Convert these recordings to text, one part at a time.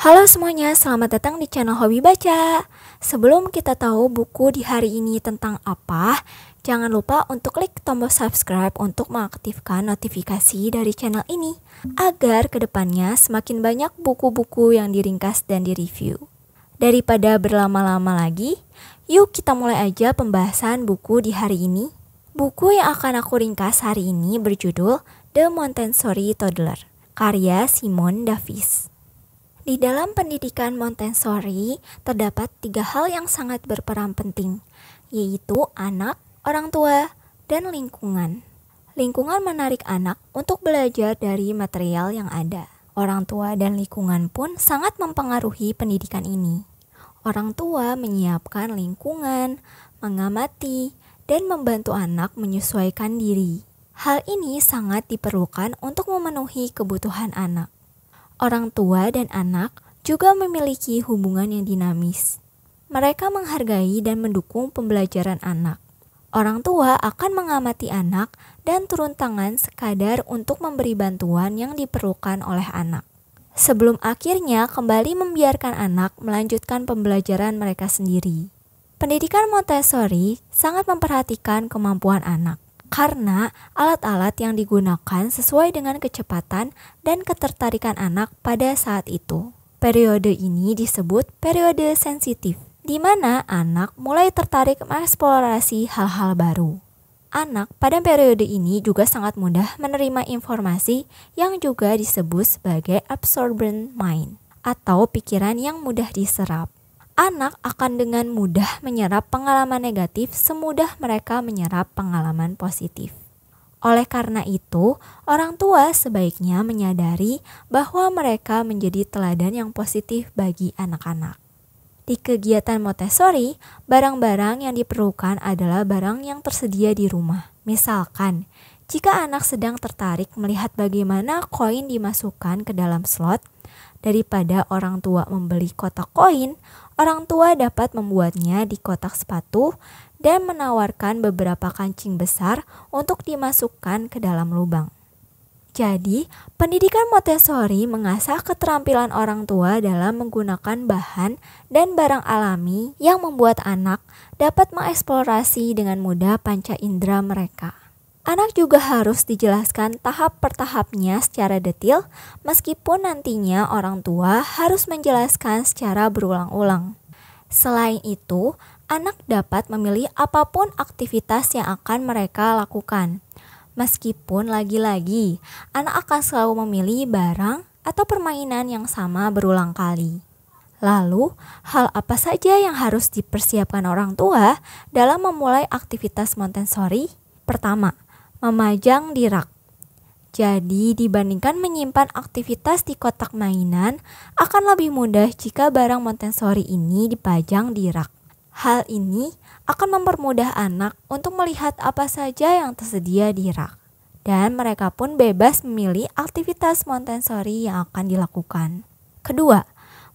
Halo semuanya, selamat datang di channel Hobi Baca. Sebelum kita tahu buku di hari ini tentang apa, jangan lupa untuk klik tombol subscribe untuk mengaktifkan notifikasi dari channel ini agar kedepannya semakin banyak buku-buku yang diringkas dan direview. Daripada berlama-lama lagi, yuk kita mulai aja pembahasan buku di hari ini. Buku yang akan aku ringkas hari ini berjudul The Montessori Toddler, karya Simon Davis. Di dalam pendidikan Montessori, terdapat tiga hal yang sangat berperan penting, yaitu anak, orang tua, dan lingkungan. Lingkungan menarik anak untuk belajar dari material yang ada. Orang tua dan lingkungan pun sangat mempengaruhi pendidikan ini. Orang tua menyiapkan lingkungan, mengamati, dan membantu anak menyesuaikan diri. Hal ini sangat diperlukan untuk memenuhi kebutuhan anak. Orang tua dan anak juga memiliki hubungan yang dinamis. Mereka menghargai dan mendukung pembelajaran anak. Orang tua akan mengamati anak dan turun tangan sekadar untuk memberi bantuan yang diperlukan oleh anak. Sebelum akhirnya kembali membiarkan anak melanjutkan pembelajaran mereka sendiri. Pendidikan Montessori sangat memperhatikan kemampuan anak karena alat-alat yang digunakan sesuai dengan kecepatan dan ketertarikan anak pada saat itu. Periode ini disebut periode sensitif, di mana anak mulai tertarik mengeksplorasi hal-hal baru. Anak pada periode ini juga sangat mudah menerima informasi yang juga disebut sebagai absorbent mind atau pikiran yang mudah diserap anak akan dengan mudah menyerap pengalaman negatif semudah mereka menyerap pengalaman positif. Oleh karena itu, orang tua sebaiknya menyadari bahwa mereka menjadi teladan yang positif bagi anak-anak. Di kegiatan Montessori, barang-barang yang diperlukan adalah barang yang tersedia di rumah. Misalkan, jika anak sedang tertarik melihat bagaimana koin dimasukkan ke dalam slot, Daripada orang tua membeli kotak koin, orang tua dapat membuatnya di kotak sepatu dan menawarkan beberapa kancing besar untuk dimasukkan ke dalam lubang. Jadi, pendidikan Montessori mengasah keterampilan orang tua dalam menggunakan bahan dan barang alami yang membuat anak dapat mengeksplorasi dengan mudah panca indera mereka. Anak juga harus dijelaskan tahap per tahapnya secara detil, meskipun nantinya orang tua harus menjelaskan secara berulang-ulang. Selain itu, anak dapat memilih apapun aktivitas yang akan mereka lakukan. Meskipun lagi-lagi, anak akan selalu memilih barang atau permainan yang sama berulang kali. Lalu, hal apa saja yang harus dipersiapkan orang tua dalam memulai aktivitas Montessori? Pertama, memajang di rak. Jadi, dibandingkan menyimpan aktivitas di kotak mainan, akan lebih mudah jika barang Montessori ini dipajang di rak. Hal ini akan mempermudah anak untuk melihat apa saja yang tersedia di rak, dan mereka pun bebas memilih aktivitas Montessori yang akan dilakukan. Kedua,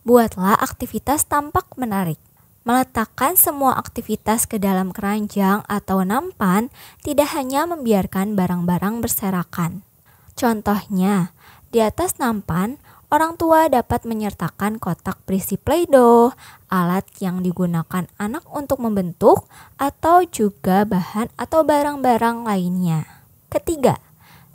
buatlah aktivitas tampak menarik. Meletakkan semua aktivitas ke dalam keranjang atau nampan tidak hanya membiarkan barang-barang berserakan. Contohnya, di atas nampan, orang tua dapat menyertakan kotak berisi play alat yang digunakan anak untuk membentuk, atau juga bahan atau barang-barang lainnya. Ketiga,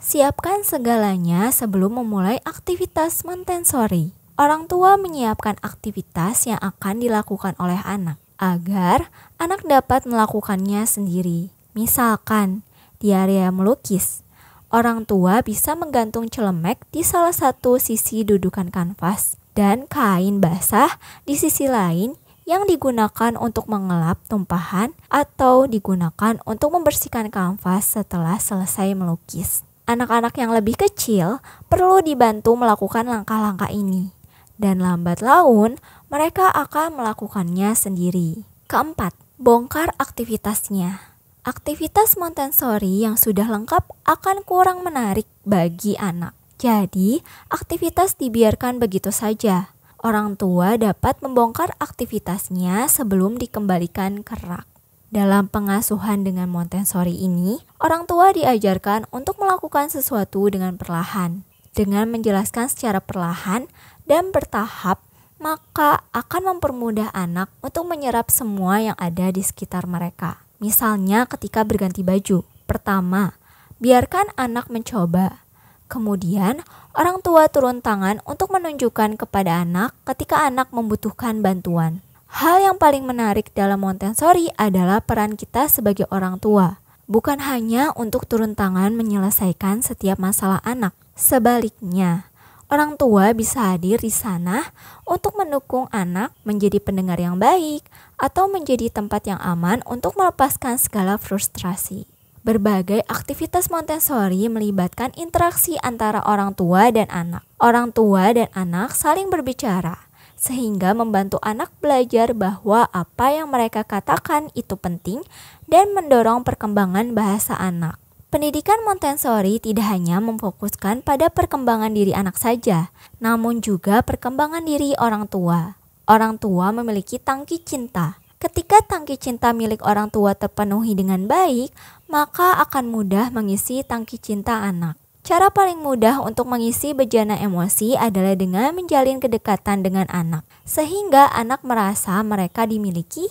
siapkan segalanya sebelum memulai aktivitas montessori. Orang tua menyiapkan aktivitas yang akan dilakukan oleh anak agar anak dapat melakukannya sendiri. Misalkan, di area melukis, orang tua bisa menggantung celemek di salah satu sisi dudukan kanvas dan kain basah di sisi lain yang digunakan untuk mengelap tumpahan atau digunakan untuk membersihkan kanvas setelah selesai melukis. Anak-anak yang lebih kecil perlu dibantu melakukan langkah-langkah ini dan lambat laun mereka akan melakukannya sendiri. Keempat, bongkar aktivitasnya. Aktivitas Montessori yang sudah lengkap akan kurang menarik bagi anak. Jadi, aktivitas dibiarkan begitu saja. Orang tua dapat membongkar aktivitasnya sebelum dikembalikan ke rak. Dalam pengasuhan dengan Montessori ini, orang tua diajarkan untuk melakukan sesuatu dengan perlahan. Dengan menjelaskan secara perlahan, dan bertahap, maka akan mempermudah anak untuk menyerap semua yang ada di sekitar mereka. Misalnya, ketika berganti baju, pertama biarkan anak mencoba. Kemudian, orang tua turun tangan untuk menunjukkan kepada anak ketika anak membutuhkan bantuan. Hal yang paling menarik dalam Montessori adalah peran kita sebagai orang tua, bukan hanya untuk turun tangan menyelesaikan setiap masalah anak. Sebaliknya, Orang tua bisa hadir di sana untuk mendukung anak menjadi pendengar yang baik atau menjadi tempat yang aman untuk melepaskan segala frustrasi. Berbagai aktivitas Montessori melibatkan interaksi antara orang tua dan anak. Orang tua dan anak saling berbicara, sehingga membantu anak belajar bahwa apa yang mereka katakan itu penting dan mendorong perkembangan bahasa anak. Pendidikan Montessori tidak hanya memfokuskan pada perkembangan diri anak saja, namun juga perkembangan diri orang tua. Orang tua memiliki tangki cinta. Ketika tangki cinta milik orang tua terpenuhi dengan baik, maka akan mudah mengisi tangki cinta anak. Cara paling mudah untuk mengisi bejana emosi adalah dengan menjalin kedekatan dengan anak, sehingga anak merasa mereka dimiliki,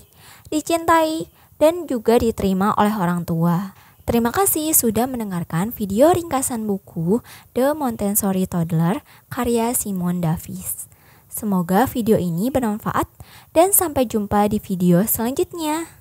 dicintai, dan juga diterima oleh orang tua. Terima kasih sudah mendengarkan video ringkasan buku The Montessori Toddler karya Simon Davis. Semoga video ini bermanfaat dan sampai jumpa di video selanjutnya.